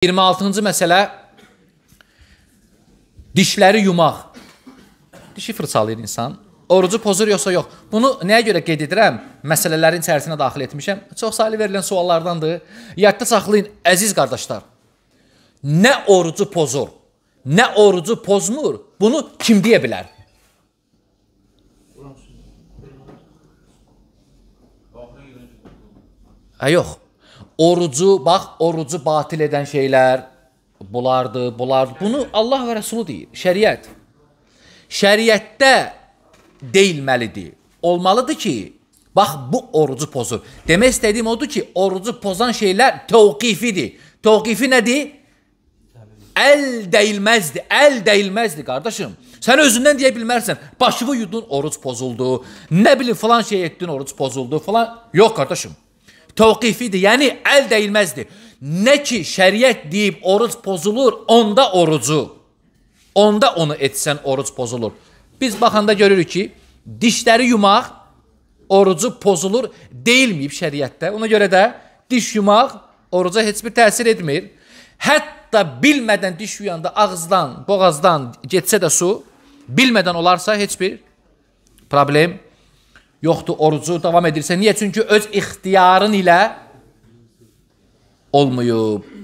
26-cı məsələ dişləri yumaq. Dişi fırçalayır insan. Orucu pozur yoxsa yox. Bunu nəyə görə qeyd edirəm? Məsələlərin içərisinə daxil etmişəm. Çox saylı verilən suallardandır. Yadda saxlayın əziz qardaşlar. Nə orucu pozur, nə orucu pozmur, bunu kim deyə bilər? Hə yox. Orucu bak orucu batil eden şeyler bulardı, bulardı. Bunu Allah və Rəsulu deyir. Şəriət. Şəriətdə deyilməlidir. Olmalıdır ki, Bak bu orucu pozur. Demek istediğim odur ki, orucu pozan şeylər təvqifidir. Təvqifi nədir? El değilmezdi, el değilmezdi kardeşim. Sen özünden diye bilmərsən, başımı yudun, oruç pozuldu. Ne bilim, falan şey ettin oruç pozuldu, falan. Yok kardeşim. Tövqifidir. Yəni əl dəyilməzdir. Nə ki şəriət deyib oruc pozulur, onda orucu. Onda onu etsən oruc pozulur. Biz baxanda görürük ki, dişləri yumaq orucu pozulur deyilməyib şəriətdə. Ona görə də diş yumaq oruca heç bir təsir etmir. Hətta bilmədən diş yuyanda ağızdan, boğazdan getsə də su, bilmədən olarsa heç bir problem yoxdur yoxdur, orucu davam edirsə. Niyə? Çünki öz ixtiyarın ilə olmuyub.